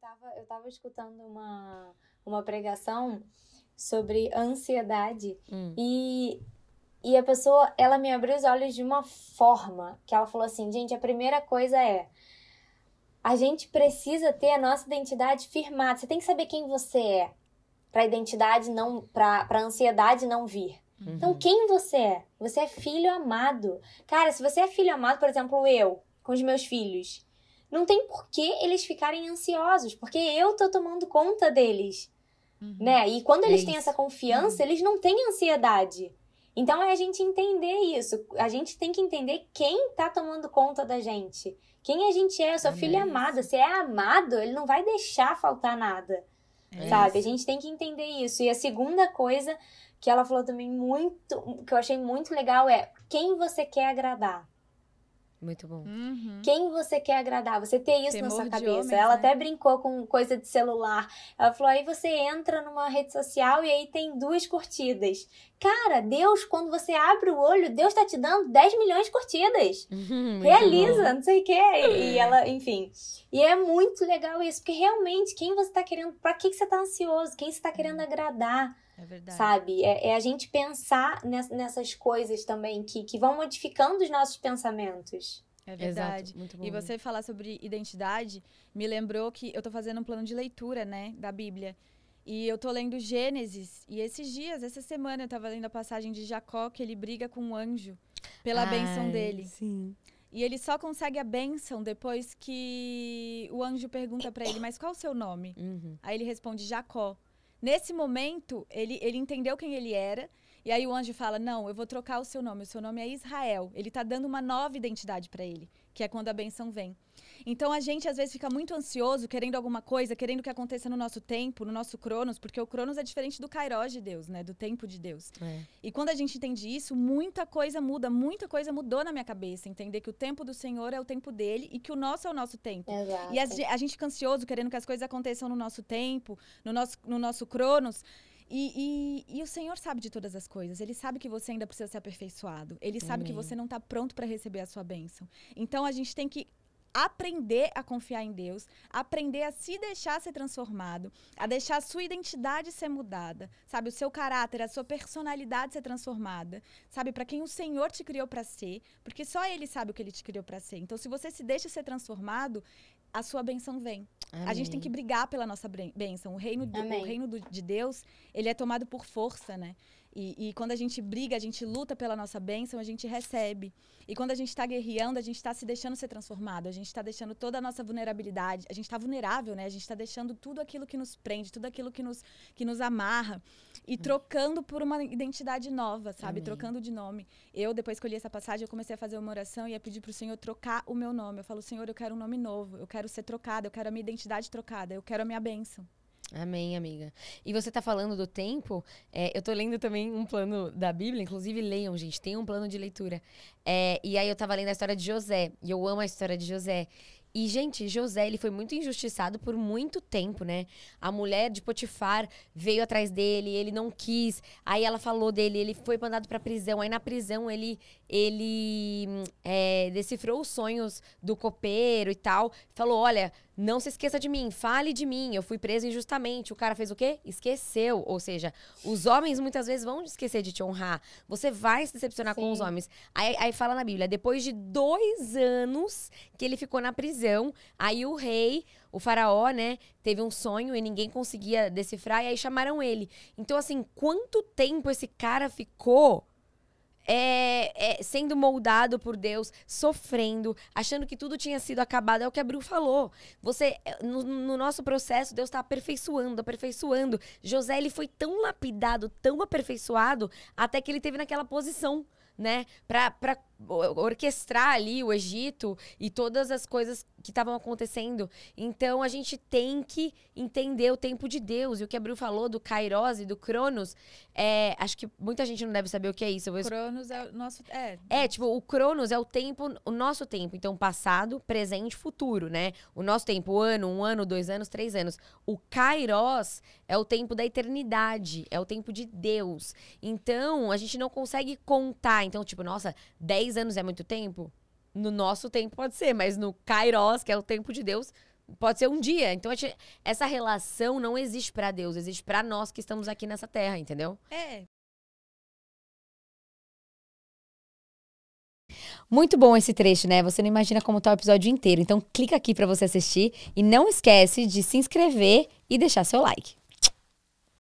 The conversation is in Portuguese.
tava, eu tava escutando uma, uma pregação sobre ansiedade hum. e, e a pessoa, ela me abriu os olhos de uma forma que ela falou assim, gente, a primeira coisa é a gente precisa ter a nossa identidade firmada. Você tem que saber quem você é para identidade não para ansiedade não vir. Uhum. Então quem você é? Você é filho amado. Cara, se você é filho amado, por exemplo, eu com os meus filhos, não tem por que eles ficarem ansiosos, porque eu tô tomando conta deles, uhum. né? E quando eles têm essa confiança, uhum. eles não têm ansiedade. Então é a gente entender isso. A gente tem que entender quem tá tomando conta da gente. Quem a gente é, o seu é ah, filho amado. Se é amado, ele não vai deixar faltar nada. É sabe? Isso. A gente tem que entender isso. E a segunda coisa que ela falou também muito, que eu achei muito legal é quem você quer agradar. Muito bom. Uhum. Quem você quer agradar? Você tem isso Temor na sua cabeça. Homens, ela né? até brincou com coisa de celular. Ela falou: aí você entra numa rede social e aí tem duas curtidas. Cara, Deus, quando você abre o olho, Deus tá te dando 10 milhões de curtidas. Realiza, não sei o quê. E é. ela, enfim. E é muito legal isso, porque realmente, quem você tá querendo, pra que, que você tá ansioso? Quem você tá querendo agradar? É verdade. Sabe? É, é a gente pensar nessas coisas também que, que vão modificando os nossos pensamentos. É verdade. Exato, bom, e você falar sobre identidade me lembrou que eu tô fazendo um plano de leitura, né, da Bíblia. E eu tô lendo Gênesis, e esses dias, essa semana, eu tava lendo a passagem de Jacó, que ele briga com um anjo pela Ai, bênção dele. Sim. E ele só consegue a bênção depois que o anjo pergunta para ele, mas qual é o seu nome? Uhum. Aí ele responde, Jacó. Nesse momento, ele, ele entendeu quem ele era, e aí o anjo fala, não, eu vou trocar o seu nome, o seu nome é Israel. Ele tá dando uma nova identidade para ele que é quando a benção vem. Então a gente às vezes fica muito ansioso, querendo alguma coisa, querendo que aconteça no nosso tempo, no nosso Cronos, porque o Cronos é diferente do Kairos de Deus, né? Do tempo de Deus. É. E quando a gente entende isso, muita coisa muda, muita coisa mudou na minha cabeça. Entender que o tempo do Senhor é o tempo dele e que o nosso é o nosso tempo. Exato. E a, a gente fica ansioso, querendo que as coisas aconteçam no nosso tempo, no nosso, no nosso Cronos. E, e, e, o Senhor sabe de todas as coisas. Ele sabe que você ainda precisa ser aperfeiçoado. Ele Amém. sabe que você não está pronto para receber a sua bênção. Então a gente tem que aprender a confiar em Deus, aprender a se deixar ser transformado, a deixar a sua identidade ser mudada, sabe, o seu caráter, a sua personalidade ser transformada, sabe, para quem o Senhor te criou para ser, porque só ele sabe o que ele te criou para ser. Então, se você se deixa ser transformado, a sua benção vem. Amém. A gente tem que brigar pela nossa benção. O reino, do, o reino do, de Deus, ele é tomado por força, né? E, e, quando a gente briga, a gente luta pela nossa bênção, a gente recebe. E quando a gente está guerreando, a gente está se deixando ser transformado, a gente está deixando toda a nossa vulnerabilidade, a gente está vulnerável, né? A gente está deixando tudo aquilo que nos prende, tudo aquilo que nos, que nos amarra e hum. trocando por uma identidade nova, sabe? Amém. Trocando de nome. Eu, depois que eu li essa passagem, eu comecei a fazer uma oração e a pedir para o Senhor trocar o meu nome. Eu falo, Senhor, eu quero um nome novo, eu quero ser trocada, eu quero a minha identidade trocada, eu quero a minha bênção. Amém, amiga. E você está falando do tempo, é, eu estou lendo também um plano da Bíblia, inclusive leiam, gente, tem um plano de leitura. É, e aí eu estava lendo a história de José, e eu amo a história de José. E, gente, José, ele foi muito injustiçado por muito tempo, né? A mulher de Potifar veio atrás dele, ele não quis. Aí ela falou dele, ele foi mandado pra prisão. Aí na prisão ele, ele hum, é, decifrou os sonhos do copeiro e tal. Falou: olha, não se esqueça de mim, fale de mim, eu fui preso injustamente. O cara fez o quê? Esqueceu. Ou seja, os homens muitas vezes vão esquecer de te honrar. Você vai se decepcionar Sim. com os homens. Aí, aí fala na Bíblia: depois de dois anos que ele ficou na prisão, visão. Aí o rei, o faraó, né, teve um sonho e ninguém conseguia decifrar, e aí chamaram ele. Então, assim, quanto tempo esse cara ficou é, é, sendo moldado por Deus, sofrendo, achando que tudo tinha sido acabado. É o que Abriu falou. Você, é, no, no nosso processo, Deus está aperfeiçoando, aperfeiçoando. José, ele foi tão lapidado, tão aperfeiçoado, até que ele teve naquela posição, né? Pra, pra orquestrar ali o Egito e todas as coisas que estavam acontecendo. Então a gente tem que entender o tempo de Deus. E o que a Abril falou do Kairos e do Cronos, é, acho que muita gente não deve saber o que é isso. Vou... Cronos é o nosso. É. é, tipo, o Cronos é o tempo, o nosso tempo. Então, passado, presente, futuro, né? O nosso tempo, o ano, um ano, dois anos, três anos. O Kairos é o tempo da eternidade, é o tempo de Deus. Então, a gente não consegue contar. Então, tipo, nossa, dez Seis anos é muito tempo? No nosso tempo pode ser, mas no Kairos, que é o tempo de Deus, pode ser um dia. Então, gente, essa relação não existe para Deus, existe para nós que estamos aqui nessa terra, entendeu? É. Muito bom esse trecho, né? Você não imagina como tá o episódio inteiro. Então clica aqui para você assistir e não esquece de se inscrever e deixar seu like.